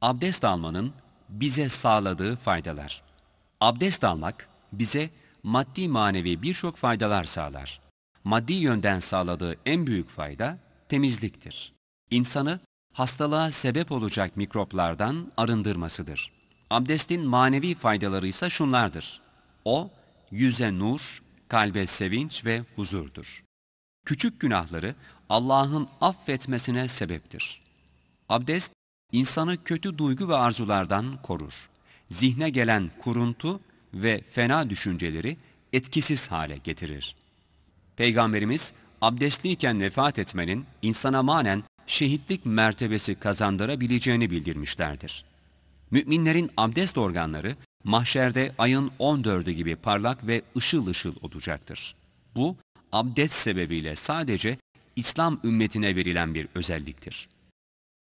Abdest almanın bize sağladığı faydalar. Abdest almak bize maddi manevi birçok faydalar sağlar. Maddi yönden sağladığı en büyük fayda temizliktir. İnsanı hastalığa sebep olacak mikroplardan arındırmasıdır. Abdestin manevi faydaları ise şunlardır. O, yüze nur, kalbe sevinç ve huzurdur. Küçük günahları Allah'ın affetmesine sebeptir. Abdest, insanı kötü duygu ve arzulardan korur. Zihne gelen kuruntu ve fena düşünceleri etkisiz hale getirir. Peygamberimiz abdestliyken vefat etmenin insana manen şehitlik mertebesi kazandırabileceğini bildirmişlerdir. Müminlerin abdest organları mahşerde ayın 14'ü gibi parlak ve ışıl ışıl olacaktır. Bu abdest sebebiyle sadece İslam ümmetine verilen bir özelliktir.